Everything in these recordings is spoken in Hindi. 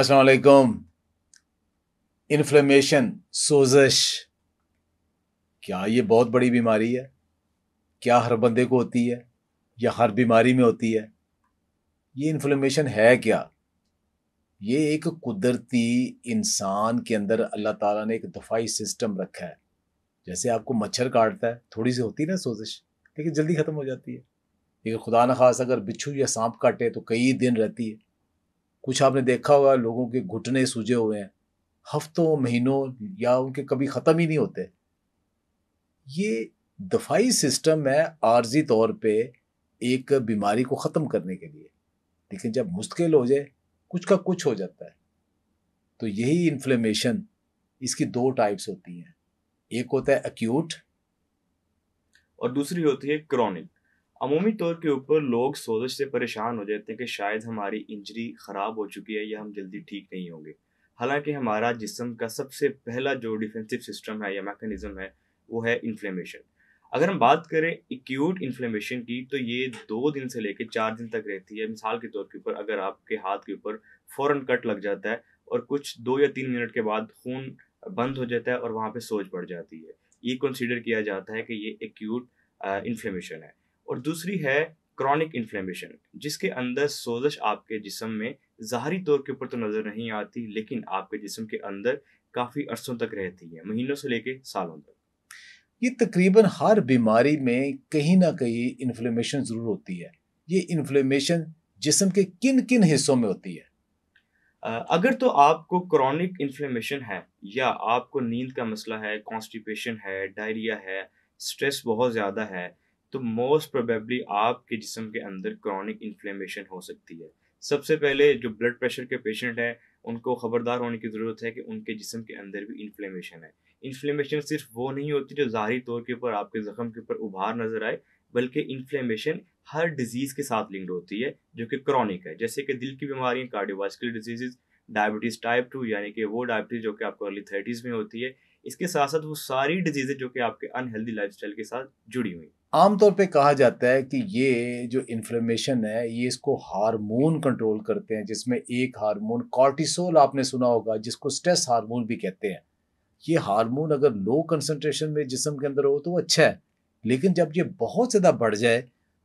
असलकुम इन्फ्लेमेशन सोजश क्या ये बहुत बड़ी बीमारी है क्या हर बंदे को होती है या हर बीमारी में होती है ये इन्फ्लेमेशन है क्या ये एक कुदरती इंसान के अंदर अल्लाह ताला ने एक दफाई सिस्टम रखा है जैसे आपको मच्छर काटता है थोड़ी सी होती है ना सोजिश लेकिन जल्दी ख़त्म हो जाती है लेकिन खुदा न खास अगर बिच्छू या सांप काटे तो कई दिन रहती है कुछ आपने देखा होगा लोगों के घुटने सूजे हुए हैं हफ्तों महीनों या उनके कभी ख़त्म ही नहीं होते ये दफाई सिस्टम है आर्जी तौर पे एक बीमारी को ख़त्म करने के लिए लेकिन जब मुश्किल हो जाए कुछ का कुछ हो जाता है तो यही इन्फ्लेमेशन इसकी दो टाइप्स होती हैं एक होता है एक्यूट और दूसरी होती है क्रॉनिक अमूमी तौर के ऊपर लोग सोजश से परेशान हो जाते हैं कि शायद हमारी इंजरी ख़राब हो चुकी है या हम जल्दी ठीक नहीं होंगे हालांकि हमारा जिसम का सबसे पहला जो डिफेंसिव सिस्टम है या मैकेनिज़्म है वो है इन्फ्लेमेशन अगर हम बात करें एक्यूट इन्फ्लेमेशन की तो ये दो दिन से लेकर चार दिन तक रहती है मिसाल के तौर के ऊपर अगर आपके हाथ के ऊपर फ़ौरन कट लग जाता है और कुछ दो या तीन मिनट के बाद खून बंद हो जाता है और वहाँ पर सोच बढ़ जाती है ये कंसिडर किया जाता है कि ये एक्यूट इन्फ्लेमेशन है और दूसरी है क्रॉनिक इन्फ्लेमेशन जिसके अंदर सोजश आपके जिसम में ज़ाहरी तौर के ऊपर तो नज़र नहीं आती लेकिन आपके जिसम के अंदर काफ़ी अरसों तक रहती है महीनों से लेके सालों तक ये तकरीबन हर बीमारी में कहीं ना कहीं इन्फ्लेमेशन ज़रूर होती है ये इन्फ्लेमेशन जिसम के किन किन हिस्सों में होती है अगर तो आपको क्रॉनिक इन्फ्लेमेशन है या आपको नींद का मसला है कॉन्स्टिपेशन है डायरिया है स्ट्रेस बहुत ज़्यादा है तो मोस्ट प्रोबेबली आपके जिसम के अंदर क्रॉनिक इन्फ्लेमेशन हो सकती है सबसे पहले जो ब्लड प्रेशर के पेशेंट हैं उनको खबरदार होने की ज़रूरत है कि उनके जिसम के अंदर भी इन्फ्लेमेशन है इन्फ्लेमेशन सिर्फ वो नहीं होती जो ज़ाहरी तौर के ऊपर आपके ज़ख्म के ऊपर उभार नज़र आए बल्कि इन्फ्लेमेशन हर डिज़ीज़ के साथ लिंक्ड होती है जो कि क्रॉनिक है जैसे कि दिल की बीमारियाँ cardiovascular disease diabetes type two यानी कि वो डायबिटीज़ जो कि आपको अर्ली थर्टीज़ में होती है इसके साथ साथ वो सारी डिजीज़ें जो कि आपके अनहेल्दी लाइफ के साथ जुड़ी हुई आमतौर पे कहा जाता है कि ये जो इन्फ्लेमेशन है ये इसको हार्मोन कंट्रोल करते हैं जिसमें एक हार्मोन कॉर्टिसोल आपने सुना होगा जिसको स्ट्रेस हार्मोन भी कहते हैं ये हार्मोन अगर लो कंसनट्रेशन में जिसम के अंदर हो तो अच्छा है लेकिन जब ये बहुत ज़्यादा बढ़ जाए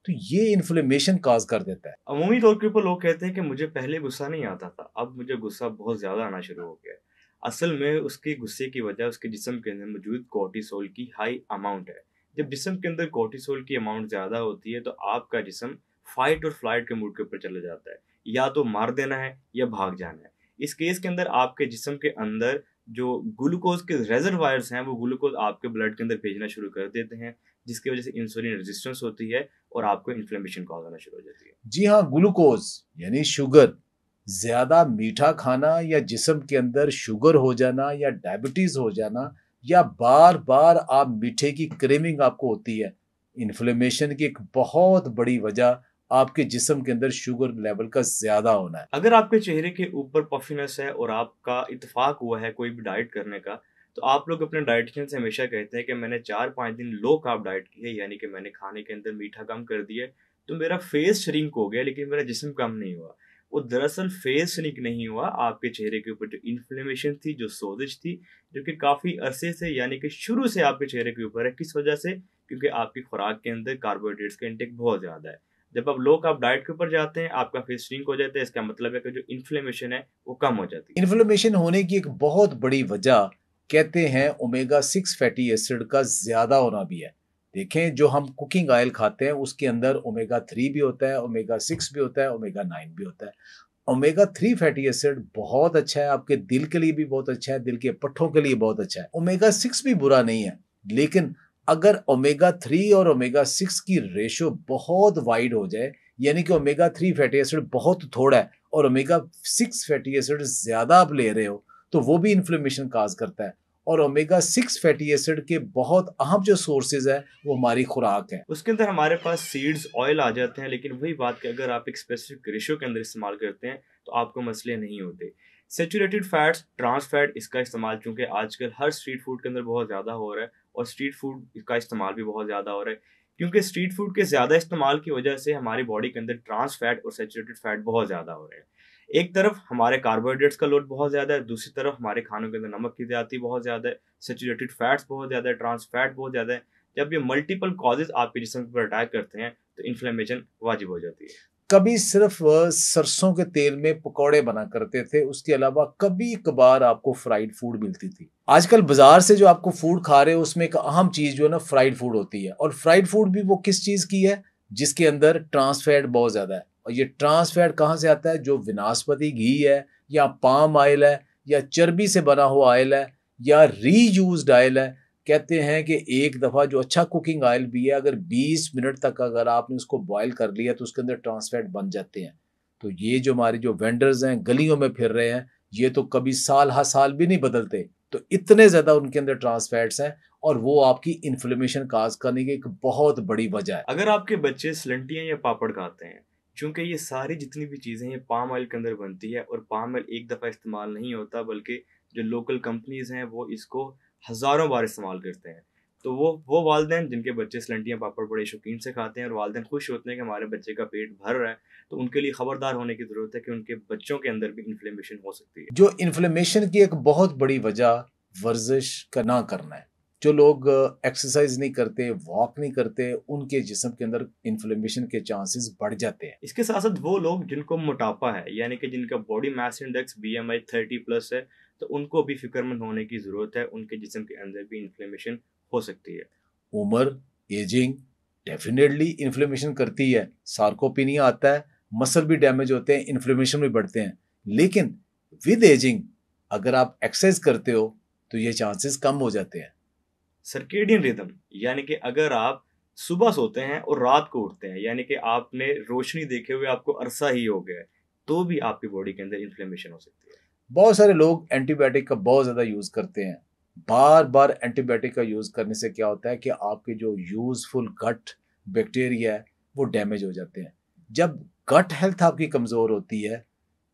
तो ये इन्फ्लेमेशन काज कर देता है अमूमी तौर के ऊपर लोग कहते हैं कि मुझे पहले गुस्सा नहीं आता था अब मुझे गुस्सा बहुत ज़्यादा आना शुरू हो गया है असल में उसके गुस्से की वजह उसके जिसम के अंदर मौजूद कॉर्टिसोल की हाई अमाउंट है जब जिसम के अंदर कोर्टिसोल की अमाउंट ज़्यादा होती है तो आपका जिसम फाइट और फ्लाइट के मूड के ऊपर चला जाता है या तो मार देना है या भाग जाना है इस केस के अंदर आपके जिसम के अंदर जो ग्लूकोज के रेजरवायर्स हैं वो ग्लूकोज आपके ब्लड के अंदर भेजना शुरू कर देते हैं जिसकी वजह से इंसुलिन रेजिस्टेंस होती है और आपको इन्फ्लेमेशन कॉज होना शुरू हो जाती है जी हाँ ग्लूकोज यानी शुगर ज़्यादा मीठा खाना या जिसम के अंदर शुगर हो जाना या डायबिटीज़ हो जाना या बार बार आप मीठे की क्रेविंग आपको होती है इन्फ्लेमेशन की एक बहुत बड़ी वजह आपके जिसम के अंदर शुगर लेवल का ज्यादा होना है अगर आपके चेहरे के ऊपर पफिनेस है और आपका इतफाक हुआ है कोई भी डाइट करने का तो आप लोग अपने डाइटिशियन से हमेशा कहते हैं कि मैंने चार पाँच दिन लो कार्ब डाइट की है यानी कि मैंने खाने के अंदर मीठा कम कर दिया तो मेरा फेस श्रिंक हो गया लेकिन मेरा जिसम कम नहीं हुआ वो दरअसल फेस लिंक नहीं हुआ आपके चेहरे के ऊपर जो इन्फ्लेमेशन थी जो सोजिश थी जो कि काफ़ी अरसे से यानी कि शुरू से आपके चेहरे के ऊपर है किस वजह से क्योंकि आपकी खुराक के अंदर कार्बोहाइड्रेट्स का इंटेक बहुत ज़्यादा है जब आप लोग आप डाइट के ऊपर जाते हैं आपका फेस श्रिंक हो जाता है इसका मतलब है कि जो इन्फ्लेमेशन है वो कम हो जाती है इन्फ्लेमेशन होने की एक बहुत बड़ी वजह कहते हैं ओमेगा सिक्स फैटी एसिड का ज़्यादा होना भी है देखें जो हम कुकिंग ऑयल खाते हैं उसके अंदर ओमेगा थ्री भी होता है ओमेगा सिक्स भी होता है ओमेगा नाइन भी होता है ओमेगा थ्री फैटी एसिड बहुत अच्छा है आपके दिल के लिए भी बहुत अच्छा है दिल के पट्ठों के लिए बहुत अच्छा है ओमेगा सिक्स भी बुरा नहीं है लेकिन अगर ओमेगा थ्री और ओमेगा सिक्स की रेशो बहुत वाइड हो जाए यानी कि ओमेगा थ्री फैटी एसिड बहुत थोड़ा है और ओमेगा सिक्स फैटी एसिड ज़्यादा आप ले रहे हो तो वो भी इन्फ्लेमेशन काज करता है और ओमेगा सिक्स फैटी एसिड के बहुत अहम जो सोर्सेज है वो हमारी खुराक है उसके अंदर हमारे पास सीड्स ऑयल आ जाते हैं लेकिन वही बात की अगर आप एक स्पेसिफिक रेशो के अंदर इस्तेमाल करते हैं तो आपको मसले नहीं होते सेचूरेटेड फैट्स ट्रांस फैट इसका इस्तेमाल चूँकि आजकल हर स्ट्रीट फूड के अंदर बहुत ज़्यादा हो रहा है और स्ट्रीट फूड का इस्तेमाल भी बहुत ज़्यादा हो रहा है क्योंकि स्ट्रीट फूड के ज़्यादा इस्तेमाल की वजह से हमारी बॉडी के अंदर ट्रांस फैट और सेचूरेटेड फैट बहुत ज़्यादा हो रहे हैं एक तरफ हमारे कार्बोहाइड्रेट्स का लोड बहुत ज़्यादा है दूसरी तरफ हमारे खानों के अंदर नमक की ज़्यादा बहुत ज़्यादा है सेचुरेटेड फैट्स बहुत ज़्यादा है ट्रांस फैट बहुत ज़्यादा है जब ये मल्टीपल कॉजेज आपके जिसम पर अटैक करते हैं तो इन्फ्लेमेशन वाजिब हो जाती है कभी सिर्फ सरसों के तेल में पकौड़े बना करते थे उसके अलावा कभी कभार आपको फ्राइड फूड मिलती थी आजकल बाजार से जो आपको फूड खा रहे हो उसमें एक अहम चीज़ जो है ना फ्राइड फूड होती है और फ्राइड फूड भी वो किस चीज़ की है जिसके अंदर ट्रांसफैट बहुत ज़्यादा है और ये ट्रांस फैट कहाँ से आता है जो विनास्पति घी है या पाम ऑयल है या चर्बी से बना हुआ ऑयल है या रीयूज ऑयल है कहते हैं कि एक दफ़ा जो अच्छा कुकिंग ऑयल भी है अगर 20 मिनट तक अगर आपने उसको बॉयल कर लिया तो उसके अंदर ट्रांस फैट बन जाते हैं तो ये जो हमारे जो वेंडर्स हैं गलियों में फिर रहे हैं ये तो कभी साल हर साल भी नहीं बदलते तो इतने ज़्यादा उनके अंदर ट्रांसफैट्स हैं और वो आपकी इन्फ्लेमेशन काज करने की एक बहुत बड़ी वजह है अगर आपके बच्चे सिलंटियाँ या पापड़ खाते हैं चूंकि ये सारी जितनी भी चीज़ें ये पाम ऑयल के अंदर बनती है और पाम ऑयल एक दफ़ा इस्तेमाल नहीं होता बल्कि जो लोकल कंपनीज़ हैं वो इसको हज़ारों बार इस्तेमाल करते हैं तो वो वो वालदेन जिनके बच्चे सलंटियाँ पापड़ बड़े शौकीन से खाते हैं और वालदेन खुश होते हैं कि हमारे बच्चे का पेट भर रहा है तो उनके लिए खबरदार होने की ज़रूरत है कि उनके बच्चों के अंदर भी इन्फ्लेमेशन हो सकती है जो इन्फ्लेमेशन की एक बहुत बड़ी वजह वर्जिश का ना करना है जो लोग एक्सरसाइज नहीं करते वॉक नहीं करते उनके जिसम के अंदर इन्फ्लेमेशन के चांसेस बढ़ जाते हैं इसके साथ साथ वो लोग जिनको मोटापा है यानी कि जिनका body mass index B M I thirty plus है तो उनको भी फिक्रमंद होने की ज़रूरत है उनके जिसम के अंदर भी इन्फ्लेमेशन हो सकती है उम्र एजिंग डेफिनेटली इन्फ्लेमेशन करती है सार्कोपिनिया आता है मसल भी डैमेज होते हैं इन्फ्लेमेशन भी बढ़ते हैं लेकिन विद एजिंग अगर आप एक्सरसाइज करते हो तो ये चांसेस कम हो जाते हैं सर्केडियन रिदम यानी कि अगर आप सुबह सोते हैं और रात को उठते हैं यानी कि आपने रोशनी देखे हुए आपको अरसा ही हो गया है तो भी आपकी बॉडी के अंदर इन्फ्लेमेशन हो सकती है बहुत सारे लोग एंटीबायोटिक का बहुत ज़्यादा यूज़ करते हैं बार बार एंटीबायोटिक का यूज़ करने से क्या होता है कि आपके जो यूज़फुल गट बैक्टीरिया है वो डैमेज हो जाते हैं जब गट हेल्थ आपकी कमज़ोर होती है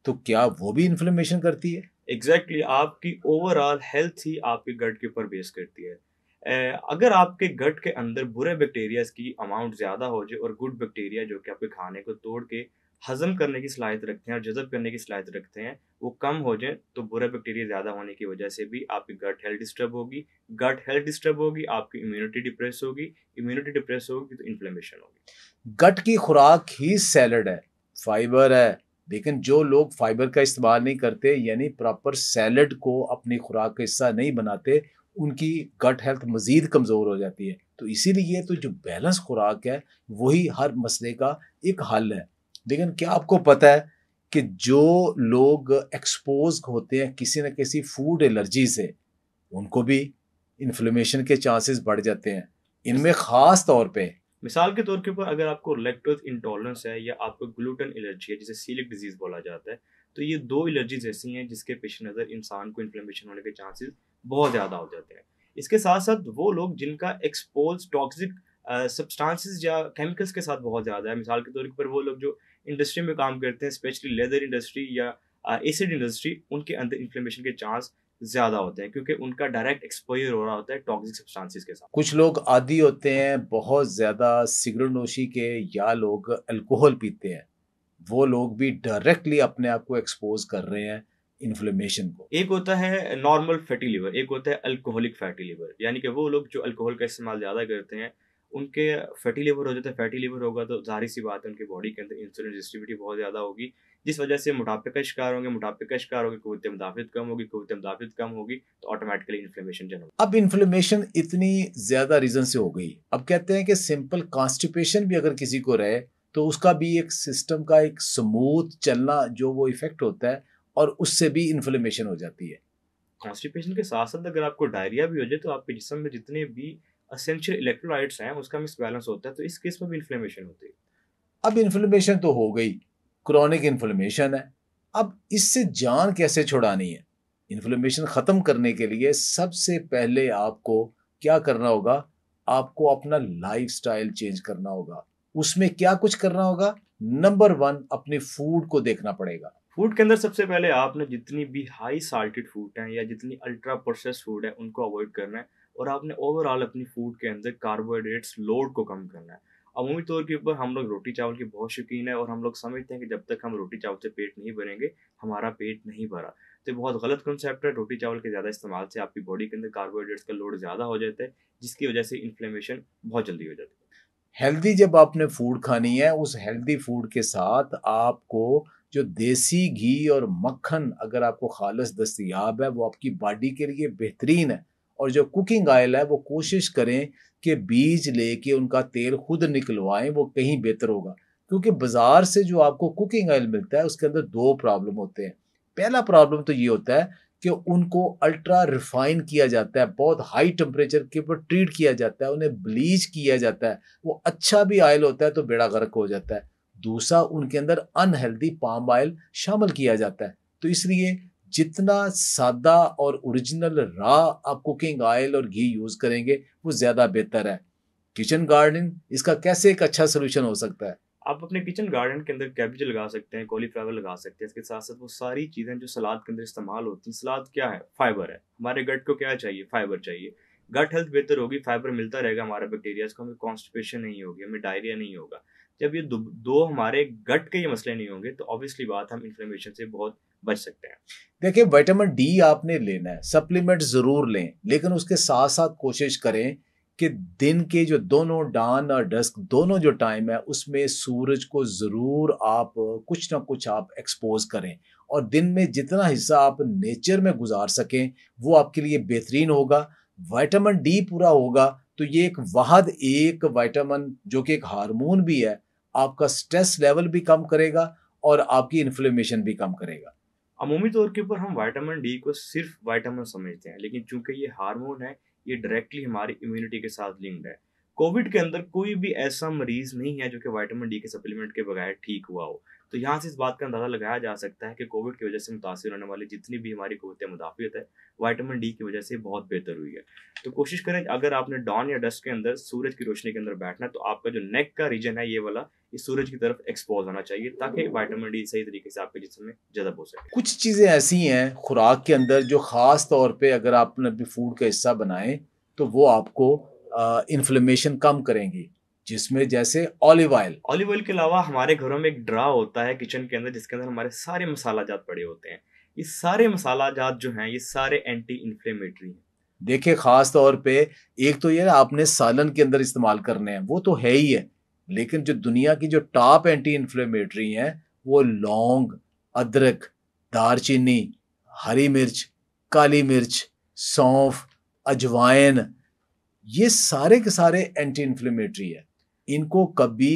तो क्या वो भी इन्फ्लेमेशन करती है एग्जैक्टली exactly, आपकी ओवरऑल हेल्थ ही आपके गट के ऊपर बेस करती है अगर आपके गट के अंदर बुरे बैक्टीरियाज की अमाउंट ज़्यादा हो जाए और गुड बैक्टीरिया जो कि आपके खाने को तोड़ के हजम करने की सलाहियत रखते हैं और जज़ब करने की सलाहित रखते हैं वो कम हो जाए तो बुरे बैक्टीरिया ज़्यादा होने की वजह से भी आपकी गट हेल्थ डिस्टर्ब होगी गट हेल्थ डिस्टर्ब होगी आपकी इम्यूनिटी डिप्रेस होगी इम्यूनिटी डिप्रेस होगी तो इन्फ्लेमेशन होगी गट की खुराक ही सैलड है फाइबर है लेकिन जो लोग फाइबर का इस्तेमाल नहीं करते यानी प्रॉपर सैलड को अपनी खुराक का हिस्सा नहीं बनाते उनकी गट हेल्थ मज़ीद कमज़ोर हो जाती है तो इसीलिए तो जो बैलेंस खुराक है वही हर मसले का एक हल है लेकिन क्या आपको पता है कि जो लोग एक्सपोज होते हैं किसी न किसी फूड एलर्जी से उनको भी इन्फ्लेमेशन के चांसेस बढ़ जाते हैं इनमें ख़ास तौर पे मिसाल के तौर के ऊपर अगर आपको लेक्टोज इंटॉलरेंस है या आपको ग्लूटन एलर्जी है जिसे सीलिक डिजीज़ बोला जाता है तो ये दो एलर्जीज ऐसी हैं जिसके पेश नज़र इंसान को इन्फ्लेमेशन होने के चांसेस बहुत ज़्यादा हो जाते हैं इसके साथ साथ वो लोग जिनका एक्सपोज टॉक्सिक सब्सटेंसेस या केमिकल्स के साथ बहुत ज़्यादा है मिसाल के तौर पर वो लोग जो इंडस्ट्री में काम करते हैं स्पेशली लेदर इंडस्ट्री या एसिड इंडस्ट्री उनके अंदर इन्फ्लेमेशन के चांस ज्यादा होते हैं क्योंकि उनका डायरेक्ट एक्सपोजर हो रहा होता है टॉक्सिक सब्सटेंसेस के साथ कुछ लोग आदि होते हैं बहुत ज्यादा सिगरेट नोशी के या लोग अल्कोहल पीते हैं वो लोग भी डायरेक्टली अपने आप को एक्सपोज कर रहे हैं इन्फ्लेमेशन को एक होता है नॉर्मल फैटी लीवर एक होता है अल्कोहलिक फैटी लीवर यानी कि वो लोग जो अल्कोहल का इस्तेमाल ज़्यादा करते हैं उनके फैटी लीवर हो जाते हैं फैटी लीवर होगा तो जाहिर सी बात है उनके बॉडी के अंदर इंसुलिन रेजिस्टिविटी बहुत ज़्यादा होगी जिस वजह से मोटापे का शिकार होंगे मोटापे का शिकार होगी कुत मुदाफित कम होगी कुत मुदाफित कम होगी तो ऑटोमेटिकली इन्फ्लेमेशन जनरेट अब इन्फ्लेमेशन इतनी ज़्यादा रीज़न से हो गई अब कहते हैं कि सिंपल कॉन्स्टिपेशन भी अगर किसी को रहे तो उसका भी एक सिस्टम का एक स्मूथ चलना जो वो इफेक्ट होता है और उससे भी इन्फ्लेमेशन हो जाती है कॉन्स्टिपेशन के साथ साथ अगर आपको डायरिया भी हो जाए तो आपके जिसम में जितने भी असेंशियल इलेक्ट्रोलाइट्स हैं उसका मिसबैलेंस होता है तो इस केस में भी इन्फ्लेमेशन होती है अब इन्फ्लेमेशन तो हो गई क्रॉनिक इन्फ्लेमेशन है अब इससे जान कैसे छुड़ानी है इन्फ्लेमेशन ख़त्म करने के लिए सबसे पहले आपको क्या करना होगा आपको अपना लाइफ चेंज करना होगा उसमें क्या कुछ करना होगा नंबर वन अपने फूड को देखना पड़ेगा फूड के अंदर सबसे पहले आपने जितनी भी हाई साल्टेड फूड हैं या जितनी अल्ट्रा प्रोसेस फूड है उनको अवॉइड करना है और आपने ओवरऑल अपनी फूड के अंदर कार्बोहाइड्रेट्स लोड को कम करना है अमूमी तौर के ऊपर हम लोग रोटी चावल के बहुत शौकीन है और हम लोग समझते हैं कि जब तक हम रोटी चावल से पेट नहीं भरेंगे हमारा पेट नहीं भरा तो बहुत गलत कंसेप्ट है रोटी चावल के ज़्यादा इस्तेमाल से आपकी बॉडी के अंदर कार्बोहाइड्रेट्स का लोड ज़्यादा हो जाता है जिसकी वजह से इन्फ्लेमेशन बहुत जल्दी हो जाती है हेल्दी जब आपने फूड खानी है उस हेल्दी फूड के साथ आपको जो देसी घी और मक्खन अगर आपको खालस दस्तियाब है वो आपकी बॉडी के लिए बेहतरीन है और जो कुकिंग ऑयल है वो कोशिश करें कि बीज लेके उनका तेल खुद निकलवाएं वो कहीं बेहतर होगा क्योंकि बाज़ार से जो आपको कुकिंग ऑयल मिलता है उसके अंदर दो प्रॉब्लम होते हैं पहला प्रॉब्लम तो ये होता है कि उनको अल्ट्रा रिफाइन किया जाता है बहुत हाई टेम्परेचर के ऊपर ट्रीट किया जाता है उन्हें ब्लीच किया जाता है वो अच्छा भी ऑयल होता है तो बेड़ा गर्क हो जाता है दूसरा उनके अंदर अनहेल्दी पाम ऑयल शामिल किया जाता है तो इसलिए जितना सादा और ओरिजिनल रा आप कुकिंग ऑयल और घी यूज़ करेंगे वो ज़्यादा बेहतर है किचन गार्डन इसका कैसे एक अच्छा सोल्यूशन हो सकता है आप अपने किचन गार्डन के अंदर कैबेज लगा सकते हैं कॉलीफ्लावर लगा सकते हैं इसके साथ साथ वो सारी चीज़ें जो सलाद के अंदर इस्तेमाल होती हैं सलाद क्या है फाइबर है हमारे गट को क्या चाहिए फाइबर चाहिए गट हेल्थ बेहतर होगी फाइबर मिलता रहेगा हमारे बैक्टीरियाज को हमें कॉन्स्टिपेशन नहीं होगी हमें डायरिया नहीं होगा जब ये दो, दो हमारे गट के ये मसले नहीं होंगे तो ऑब्वियसली बात हम इन्फ्लेमेशन से बहुत बच सकते हैं देखिए विटामिन डी आपने लेना है सप्लीमेंट जरूर लें लेकिन उसके साथ साथ कोशिश करें कि दिन के जो दोनों डान और डस्क दोनों जो टाइम है उसमें सूरज को ज़रूर आप कुछ ना कुछ आप एक्सपोज करें और दिन में जितना हिस्सा आप नेचर में गुजार सकें वो आपके लिए बेहतरीन होगा वाइटामिन डी पूरा होगा तो ये एक वाहद एक वाइटामिन जो कि एक हार्मोन भी है आपका स्ट्रेस लेवल भी कम करेगा और आपकी इन्फ्लेमेशन भी कम करेगा अमूमी तौर के ऊपर हम वाइटामिन डी को सिर्फ वाइटामिन समझते हैं लेकिन चूंकि ये हार्मोन है ये डायरेक्टली हमारी इम्यूनिटी के साथ लिंक्ड है कोविड के अंदर कोई भी ऐसा मरीज नहीं है जो कि वाइटामिन डी के सप्लीमेंट के बगैर ठीक हुआ हो तो यहाँ से इस बात का अंदाज़ा लगाया जा सकता है कि कोविड की वजह से मुतासर होने वाली जितनी भी हमारी कुत मुदाफ़त है वाइटामिन डी की वजह से बहुत बेहतर हुई है तो कोशिश करें अगर आपने डॉन या डस्ट के अंदर सूरज की रोशनी के अंदर बैठना तो आपका जो नेक का रीजन है ये वाला ये सूरज की तरफ एक्सपोज होना चाहिए ताकि वाइटामिन डी सही तरीके से आपके जिसम में जजब हो सके कुछ चीज़ें ऐसी हैं खुराक के अंदर जो ख़ास तौर पर अगर आपने अपने फूड का हिस्सा बनाएं तो वो आपको इन्फ्लेमेशन कम करेंगी जिसमें जैसे ऑलिव ऑयल ऑलिव ऑयल के अलावा हमारे घरों में एक ड्रा होता है किचन के अंदर जिसके अंदर हमारे सारे मसाला जात पड़े होते हैं ये सारे मसाला जात जो हैं ये सारे एंटी इन्फ्लेमेटरी हैं देखिए खास तौर पे एक तो ये आपने सालन के अंदर इस्तेमाल करने हैं वो तो है ही है लेकिन जो दुनिया की जो टॉप एंटी इन्फ्लेमेटरी हैं वो लौंग अदरक दारचीनी हरी मिर्च काली मिर्च सौंफ अजवाइन ये सारे के सारे एंटी इन्फ्लेमेटरी है इनको कभी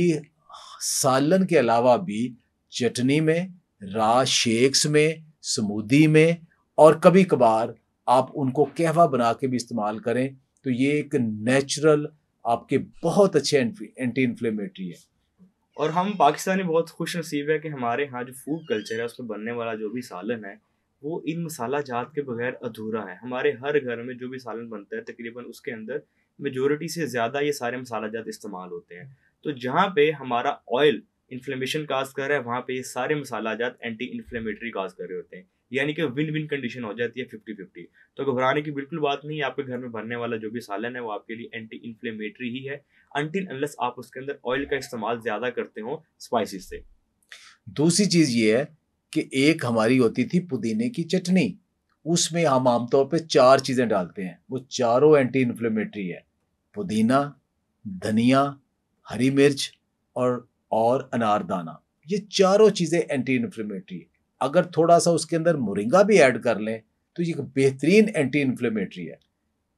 सालन के अलावा भी चटनी में रा शेक्स में समूदी में और कभी कभार आप उनको कहवा बना के भी इस्तेमाल करें तो ये एक नेचुरल आपके बहुत अच्छे एंटी इन्फ्लेमेटरी है और हम पाकिस्तानी बहुत खुश नसीब है कि हमारे यहाँ जो फूड कल्चर है उसमें बनने वाला जो भी सालन है वो इन मसाला जात के बगैर अधूरा है हमारे हर घर में जो भी सालन बनता है तकरीबन उसके अंदर मेजोरिटी से ज़्यादा ये सारे मसाला जात इस्तेमाल होते हैं तो जहाँ पे हमारा ऑयल इन्फ्लेमेशन काज कर रहा है वहाँ पे ये सारे मसाला जात एंटी इन्फ्लेमेटरी काज कर रहे होते हैं यानी कि विन विन कंडीशन हो जाती है फिफ्टी फिफ्टी तो घबराने की बिल्कुल बात नहीं है आपके घर में भरने वाला जो भी सालन है वो आपके लिए एंटी इन्फ्लेमेटरी ही है अनटिल अनलेस आप उसके अंदर ऑयल का इस्तेमाल ज़्यादा करते हो स्पाइसिस से दूसरी चीज़ ये है कि एक हमारी होती थी पुदीने की चटनी उसमें हम आमतौर पर चार चीज़ें डालते हैं वो चारों एंटी इन्फ्लेमेटरी है पुदीना धनिया हरी मिर्च और और अनारदाना ये चारों चीज़ें एंटी इन्फ्लेमेटरी अगर थोड़ा सा उसके अंदर मुरिंगा भी ऐड कर लें तो ये बेहतरीन एंटी इन्फ्लेमेटरी है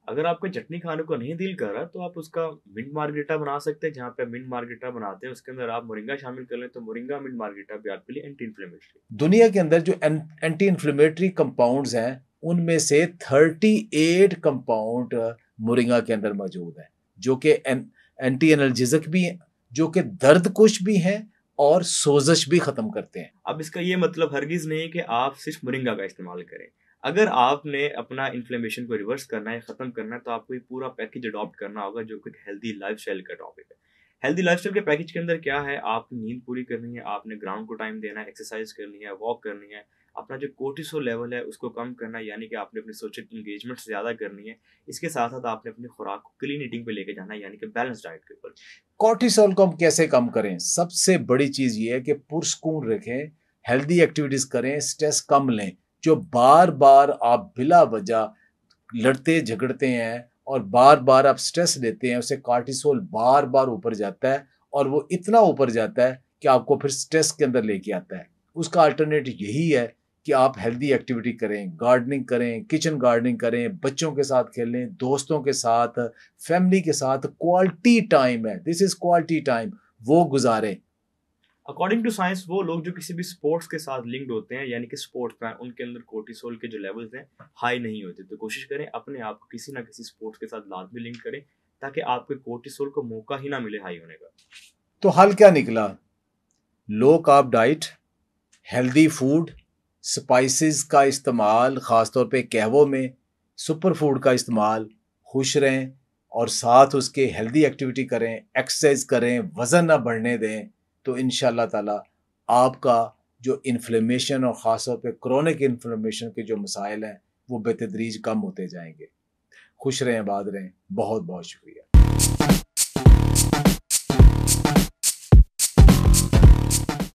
अगर आपको चटनी खाने को नहीं दिल कर रहा तो आप उसका मिंट मार्गेटा बना सकते हैं जहाँ पे मिंट मार्गेटा बनाते हैं उसके अंदर आप मुरिंगा शामिल कर लें तो मुरिंगा मिंट मार्गेटा भी आपके लिए एंटी इन्फ्लेमेटरी दुनिया के अंदर जो एंटी इन्फ्लेमेटरी कंपाउंड्स हैं उनमें से थर्टी एट कंपाउंड मुरिंगा के अंदर मौजूद है जो कि एन, एंटी एनर्जिजक भी हैं जो कि दर्द कुश भी हैं और सोजश भी ख़त्म करते हैं अब इसका ये मतलब हरगिज़ नहीं कि आप सिर्फ मुरिंगा का इस्तेमाल करें अगर आपने अपना इन्फ्लेमेशन को रिवर्स करना है ख़त्म करना है तो आपको ये पूरा पैकेज अडॉप्ट करना होगा जो कि हेल्दी लाइफ का टॉपिक है हेल्दी लाइफस्टाइल के पैकेज के अंदर क्या है आपको नींद पूरी करनी है आपने ग्राउंड को टाइम देना है एक्सरसाइज करनी है वॉक करनी है अपना जो कोटिसो लेवल है उसको कम करना यानी कि आपने अपनी सोशल इंगेजमेंट ज़्यादा करनी है इसके साथ साथ आपने अपनी खुराक को क्लीन ईटिंग पे लेके जाना है यानी कि बैलेंस डाइट के ऊपर कोर्टिसोल को हम कैसे कम करें सबसे बड़ी चीज़ ये है कि पुरस्कून रखें हेल्दी एक्टिविटीज़ करें स्ट्रेस कम लें जो बार बार आप बिला वजह लड़ते झगड़ते हैं और बार बार आप स्ट्रेस लेते हैं उसे कार्टिसोल बार बार ऊपर जाता है और वो इतना ऊपर जाता है कि आपको फिर स्ट्रेस के अंदर लेके आता है उसका अल्टरनेट यही है कि आप हेल्दी एक्टिविटी करें गार्डनिंग करें किचन गार्डनिंग करें बच्चों के साथ खेलें दोस्तों के साथ फैमिली के साथ क्वालिटी टाइम है दिस इज क्वालिटी टाइम वो गुजारें अकॉर्डिंग टू साइंस वो लोग जो किसी भी स्पोर्ट्स के साथ लिंक्ड होते हैं यानी कि स्पोर्ट्स में उनके अंदर कोर्टिसोल के जो लेवल्स हैं हाई नहीं होते तो कोशिश करें अपने आप को किसी ना किसी स्पोर्ट्स के साथ लाजमी लिंक करें ताकि आपके कोर्टिसोल को मौका ही ना मिले हाई होने का तो हल क्या निकला low carb diet healthy food spices का इस्तेमाल ख़ास तौर पे कहवों में सुपर फूड का इस्तेमाल खुश रहें और साथ उसके हेल्दी एक्टिविटी करें एक्सरसाइज करें वज़न ना बढ़ने दें तो इन ताला आपका जो इन्फ्लेमेशन और ख़ास तौर पर क्रोनिक इन्फ्लेमेशन के जो मसाइल हैं वो बेतदरीज कम होते जाएंगे खुश रहें आबाद रहें बहुत बहुत शुक्रिया